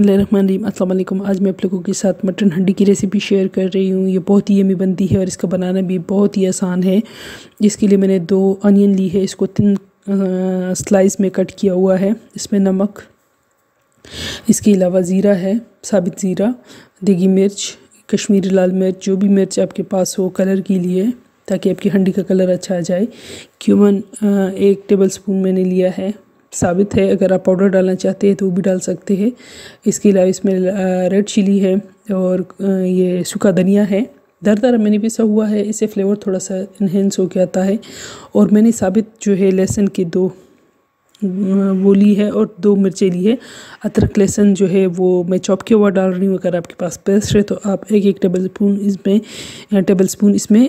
बसमीम अल्लाम आज मैं आप लोगों के साथ मटन हंडी की रेसिपी शेयर कर रही हूँ ये बहुत ही अमी बनती है और इसका बनाना भी बहुत ही आसान है इसके लिए मैंने दो अनियन ली है इसको तीन स्लाइस में कट किया हुआ है इसमें नमक इसके अलावा ज़ीरा है साबित ज़ीरा देगी मिर्च कश्मीरी लाल मिर्च जो भी मिर्च आपके पास हो कलर के लिए ताकि आपकी हंडी का कलर अच्छा आ जाए क्यूमन एक टेबल स्पून मैंने लिया है साबित है अगर आप पाउडर डालना चाहते हैं तो वो भी डाल सकते हैं इसके अलावा इसमें रेड चिली है और ये सूखा धनिया है दर दर मैंने पिसा हुआ है इसे फ्लेवर थोड़ा सा इन्हेंस हो के आता है और मैंने साबित जो है लहसुन की दो वो ली है और दो मिर्चें ली है अदरक लहसुन जो है वो मैं चॉप के हुआ डाल रही हूँ अगर आपके पास पेस्ट है तो आप एक एक टेबल स्पून इसमें टेबल स्पून इसमें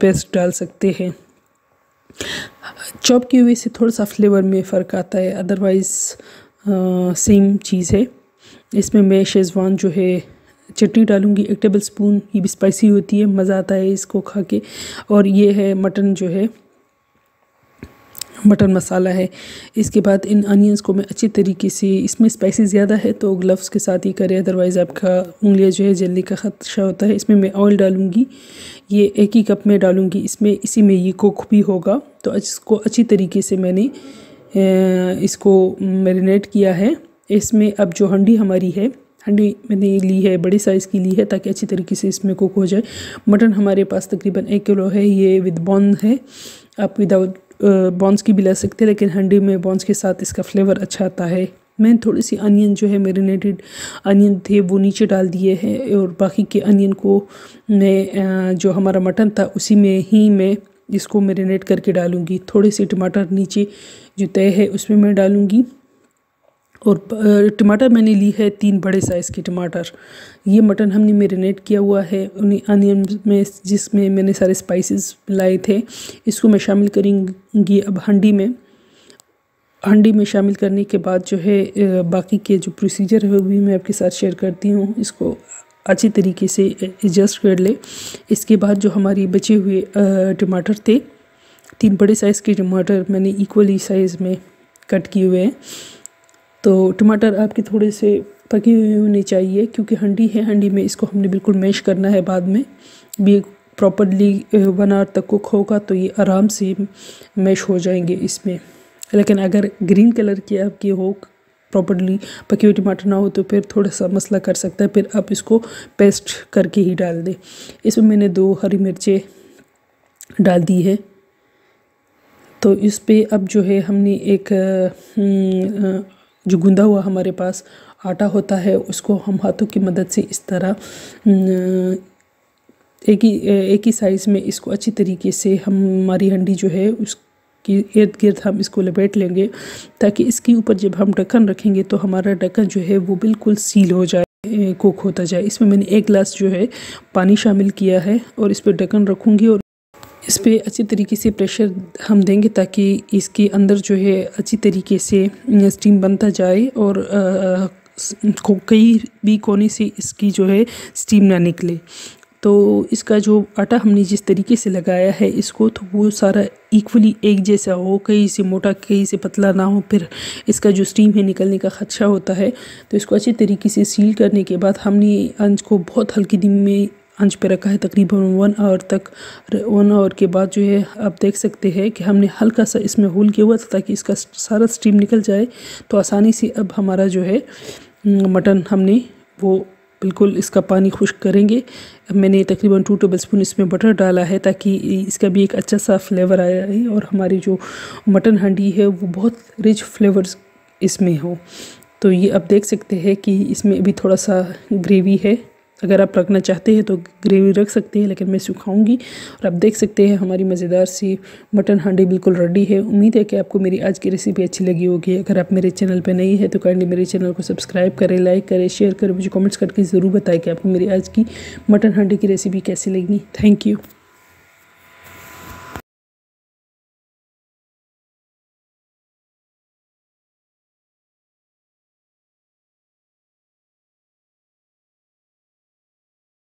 पेस्ट डाल सकते हैं चॉप की हुए से थोड़ा सा फ्लेवर में फ़र्क आता है अदरवाइज़ सेम चीज़ है इसमें मैं शेज़वान जो है चटनी डालूंगी एक टेबल स्पून ये भी स्पाइसी होती है मज़ा आता है इसको खा के और ये है मटन जो है मटन मसाला है इसके बाद इन अनियंस को मैं अच्छी तरीके से इसमें स्पाइसी ज़्यादा है तो ग्लव्स के साथ ही करें अदरवाइज़ आपका उंगलियाँ जो है जलने का ख़दशा होता है इसमें मैं ऑयल डालूँगी ये एक ही कप में डालूँगी इसमें इसी में ये कुक भी होगा तो इसको अच्छी तरीके से मैंने इसको मेरीनेट किया है इसमें अब जो हंडी हमारी है हंडी मैंने ली है बड़े साइज़ की ली है ताकि अच्छी तरीके से इसमें कुक हो जाए मटन हमारे पास तकरीबन एक किलो है ये विद बॉन है आप विदाउट बॉन्स की भी ले सकते हैं लेकिन हंडी में बॉन्स के साथ इसका फ्लेवर अच्छा आता है मैंने थोड़ी सी अनियन जो है मेरीनेटेड अनियन थे वो नीचे डाल दिए हैं और बाकी के अनियन को मैं जो हमारा मटन था उसी में ही मैं इसको मेरीनेट करके डालूँगी थोड़े से टमाटर नीचे जो तय है उसमें मैं डालूँगी और टमाटर मैंने ली है तीन बड़े साइज़ के टमाटर ये मटन हमने मेरीनेट किया हुआ है उन्हें अनियन में जिसमें मैंने सारे स्पाइसेस लाए थे इसको मैं शामिल करेंगी अब हंडी में हंडी में शामिल करने के बाद जो है बाकी के जो प्रोसीजर है वो भी मैं आपके साथ शेयर करती हूँ इसको अच्छी तरीके से एडजस्ट कर ले इसके बाद जो हमारे बचे हुए टमाटर थे तीन बड़े साइज़ के टमाटर मैंने इक्वली साइज़ में कट किए हुए हैं तो टमाटर आपके थोड़े से पकी हुई होनी चाहिए क्योंकि हंडी है हंडी में इसको हमने बिल्कुल मैश करना है बाद में भी प्रॉपरली वन आवर तक कुक होगा तो ये आराम से मैश हो जाएंगे इसमें लेकिन अगर ग्रीन कलर की आपकी हो प्रॉपरली पकी हुई टमाटर ना हो तो फिर थोड़ा सा मसला कर सकता है फिर आप इसको पेस्ट करके ही डाल दें इसमें मैंने दो हरी मिर्चें डाल दी है तो इस पर अब जो है हमने एक आ, आ, हम्म, जो गूंधा हुआ हमारे पास आटा होता है उसको हम हाथों की मदद से इस तरह एक ही एक ही साइज़ में इसको अच्छी तरीके से हम हमारी हंडी जो है उस कि इर्द गिर्द हम इसको लपेट लेंगे ताकि इसके ऊपर जब हम ढक्कन रखेंगे तो हमारा ढक्कन जो है वो बिल्कुल सील हो जाए कुक होता जाए इसमें मैंने एक गिलास जो है पानी शामिल किया है और इस पर ढक्कन रखूँगी और इस पर अच्छी तरीके से प्रेशर हम देंगे ताकि इसके अंदर जो है अच्छी तरीके से स्टीम बनता जाए और कई भी कोने से इसकी जो है स्टीम ना निकले तो इसका जो आटा हमने जिस तरीके से लगाया है इसको तो वो सारा इक्वली एक जैसा हो कहीं से मोटा कहीं से पतला ना हो फिर इसका जो स्टीम है निकलने का खदशा होता है तो इसको अच्छे तरीके से सील करने के बाद हमने अंज को बहुत हल्की दिन में आंच पे रखा है तकरीबन वन आवर तक वन आवर के बाद जो है आप देख सकते हैं कि हमने हल्का सा इसमें होल किया हुआ था ताकि इसका सारा स्टीम निकल जाए तो आसानी से अब हमारा जो है मटन हमने वो बिल्कुल इसका पानी खुश्क करेंगे अब मैंने तकरीबन टू टेबल स्पून इसमें बटर डाला है ताकि इसका भी एक अच्छा सा फ्लेवर आया है और हमारी जो मटन हंडी है वो बहुत रिच फ्लेवर्स इसमें हो तो ये आप देख सकते हैं कि इसमें अभी थोड़ा सा ग्रेवी है अगर आप रखना चाहते हैं तो ग्रेवी रख सकते हैं लेकिन मैं सुखाऊंगी और आप देख सकते हैं हमारी मज़ेदार सी मटन हांडी बिल्कुल रेडी है उम्मीद है कि आपको मेरी आज की रेसिपी अच्छी लगी होगी अगर आप मेरे चैनल पर नहीं है तो काइंडली मेरे चैनल को सब्सक्राइब करें लाइक करें शेयर करें मुझे कॉमेंट्स करके ज़रूर बताएं कि आपको मेरी आज की मटन हांडी की रेसिपी कैसी लगी थैंक यू